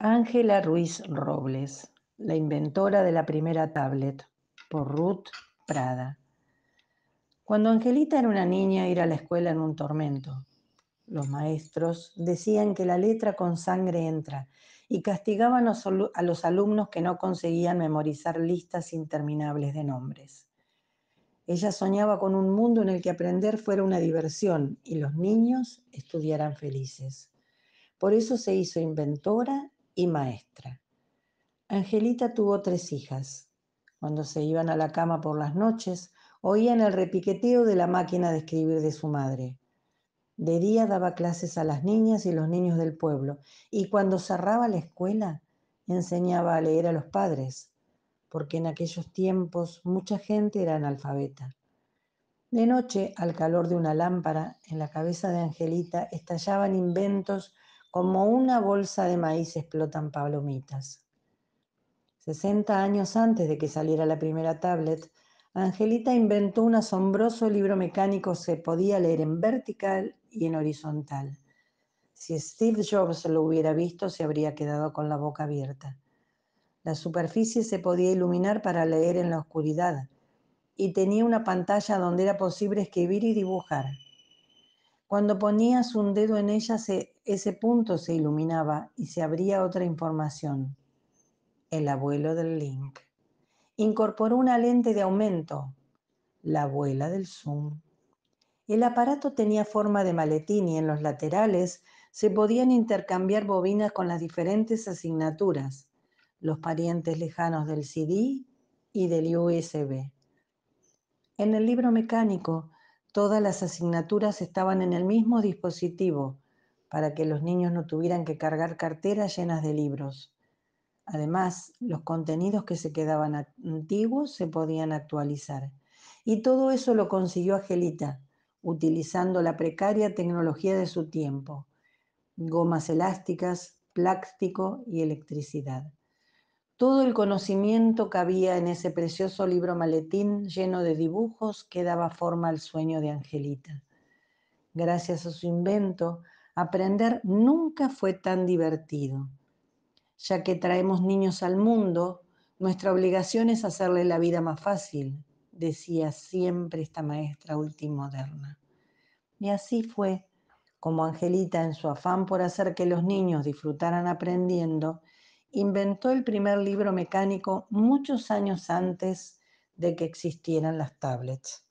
Ángela Ruiz Robles, la inventora de la primera tablet, por Ruth Prada. Cuando Angelita era una niña, ir a la escuela en un tormento. Los maestros decían que la letra con sangre entra y castigaban a los alumnos que no conseguían memorizar listas interminables de nombres. Ella soñaba con un mundo en el que aprender fuera una diversión y los niños estudiaran felices. Por eso se hizo inventora y maestra. Angelita tuvo tres hijas. Cuando se iban a la cama por las noches, oían el repiqueteo de la máquina de escribir de su madre. De día daba clases a las niñas y los niños del pueblo, y cuando cerraba la escuela, enseñaba a leer a los padres, porque en aquellos tiempos mucha gente era analfabeta. De noche, al calor de una lámpara, en la cabeza de Angelita estallaban inventos como una bolsa de maíz explotan palomitas. 60 años antes de que saliera la primera tablet, Angelita inventó un asombroso libro mecánico que podía leer en vertical y en horizontal. Si Steve Jobs lo hubiera visto, se habría quedado con la boca abierta. La superficie se podía iluminar para leer en la oscuridad y tenía una pantalla donde era posible escribir y dibujar. Cuando ponías un dedo en ella, ese punto se iluminaba y se abría otra información. El abuelo del link. Incorporó una lente de aumento. La abuela del zoom. El aparato tenía forma de maletín y en los laterales se podían intercambiar bobinas con las diferentes asignaturas, los parientes lejanos del CD y del USB. En el libro mecánico, todas las asignaturas estaban en el mismo dispositivo para que los niños no tuvieran que cargar carteras llenas de libros. Además, los contenidos que se quedaban antiguos se podían actualizar. Y todo eso lo consiguió Angelita, utilizando la precaria tecnología de su tiempo, gomas elásticas, plástico y electricidad. Todo el conocimiento que había en ese precioso libro maletín lleno de dibujos que daba forma al sueño de Angelita. Gracias a su invento, aprender nunca fue tan divertido. Ya que traemos niños al mundo, nuestra obligación es hacerle la vida más fácil, decía siempre esta maestra ultimoderna. Y así fue como Angelita, en su afán por hacer que los niños disfrutaran aprendiendo, inventó el primer libro mecánico muchos años antes de que existieran las tablets.